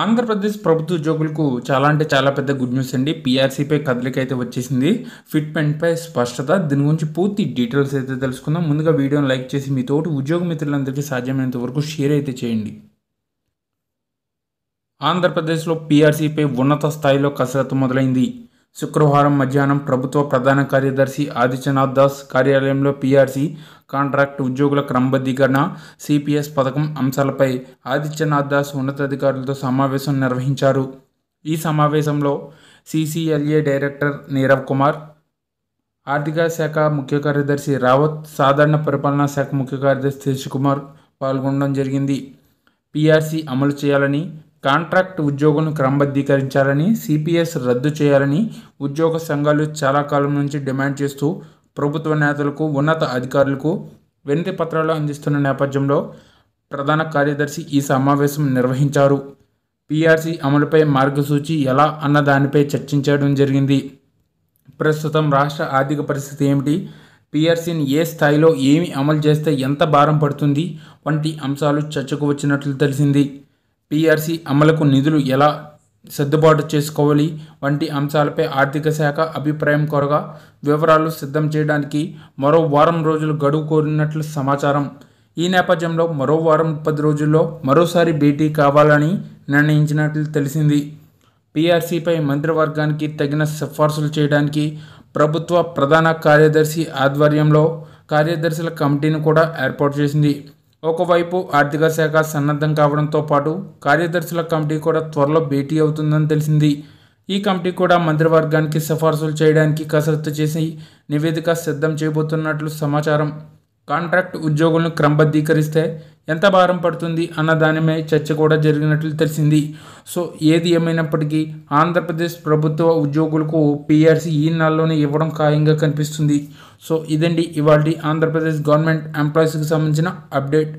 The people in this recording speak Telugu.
ఆంధ్రప్రదేశ్ ప్రభుత్వ ఉద్యోగులకు చాలా అంటే చాలా పెద్ద గుడ్ న్యూస్ అండి పీఆర్సీపై కదలిక అయితే వచ్చేసింది ఫిట్మెంట్పై స్పష్టత దీని గురించి పూర్తి డీటెయిల్స్ అయితే తెలుసుకుందాం ముందుగా వీడియోని లైక్ చేసి మీ తోటి ఉద్యోగ మిత్రులందరికీ సాధ్యమైనంత వరకు షేర్ అయితే చేయండి ఆంధ్రప్రదేశ్లో పీఆర్సీపై ఉన్నత స్థాయిలో కసరత్తు మొదలైంది శుక్రవారం మధ్యాహ్నం ప్రభుత్వ ప్రధాన కార్యదర్శి ఆదిత్యనాథ్ దాస్ కార్యాలయంలో పీఆర్సీ కాంట్రాక్ట్ ఉద్యోగుల క్రమబద్ధీకరణ సిపిఎస్ పథకం అంశాలపై ఆదిత్యనాథ్ దాస్ ఉన్నతాధికారులతో సమావేశం నిర్వహించారు ఈ సమావేశంలో సిసిఎల్ఏ డైరెక్టర్ నీరవ్ కుమార్ ఆర్థిక శాఖ ముఖ్య కార్యదర్శి రావత్ సాధారణ పరిపాలనా శాఖ ముఖ్య కార్యదర్శి శశికుమార్ పాల్గొనడం జరిగింది పీఆర్సీ అమలు చేయాలని కాంట్రాక్ట్ ఉద్యోగులను క్రమబద్ధీకరించాలని సిపిఎస్ రద్దు చేయాలని ఉద్యోగ సంఘాలు చాలా కాలం నుంచి డిమాండ్ చేస్తూ ప్రభుత్వ నేతలకు ఉన్నత అధికారులకు వినతి పత్రాలు అందిస్తున్న నేపథ్యంలో ప్రధాన కార్యదర్శి ఈ సమావేశం నిర్వహించారు పిఆర్సీ అమలుపై మార్గసూచి ఎలా అన్న దానిపై చర్చించడం జరిగింది ప్రస్తుతం రాష్ట్ర ఆర్థిక పరిస్థితి ఏమిటి పిఆర్సీని ఏ స్థాయిలో ఏమి అమలు చేస్తే ఎంత భారం పడుతుంది వంటి అంశాలు చర్చకు వచ్చినట్లు తెలిసింది పీఆర్సీ అమలుకు నిధులు ఎలా సర్దుబాటు చేసుకోవాలి వంటి అంశాలపై ఆర్థిక శాఖ అభిప్రాయం కోరగా వివరాలు సిద్ధం చేయడానికి మరో వారం రోజులు గడువు కోరినట్లు సమాచారం ఈ నేపథ్యంలో మరో వారం పది రోజుల్లో మరోసారి భేటీ కావాలని నిర్ణయించినట్లు తెలిసింది పీఆర్సీపై మంత్రివర్గానికి తగిన సిఫార్సులు చేయడానికి ప్రభుత్వ ప్రధాన కార్యదర్శి ఆధ్వర్యంలో కార్యదర్శుల కమిటీని కూడా ఏర్పాటు చేసింది ఒకవైపు ఆర్థిక శాఖ సన్నద్ధం కావడంతో పాటు కార్యదర్శుల కమిటీ కూడా త్వరలో భేటీ అవుతుందని తెలిసింది ఈ కమిటీ కూడా మంత్రివర్గానికి సిఫార్సులు చేయడానికి కసరత్తు చేసి నివేదిక సిద్ధం చేయబోతున్నట్లు సమాచారం కాంట్రాక్ట్ ఉద్యోగులను క్రమబద్ధీకరిస్తే ఎంత భారం పడుతుంది అన్న దానిపై చర్చ కూడా జరిగినట్లు తెలిసింది సో ఏది ఏమైనప్పటికీ ఆంధ్రప్రదేశ్ ప్రభుత్వ ఉద్యోగులకు పీఆర్సీ ఈ నెలలోనే ఇవ్వడం ఖాయంగా కనిపిస్తుంది సో ఇదండి ఇవాళ ఆంధ్రప్రదేశ్ గవర్నమెంట్ ఎంప్లాయీస్కి సంబంధించిన అప్డేట్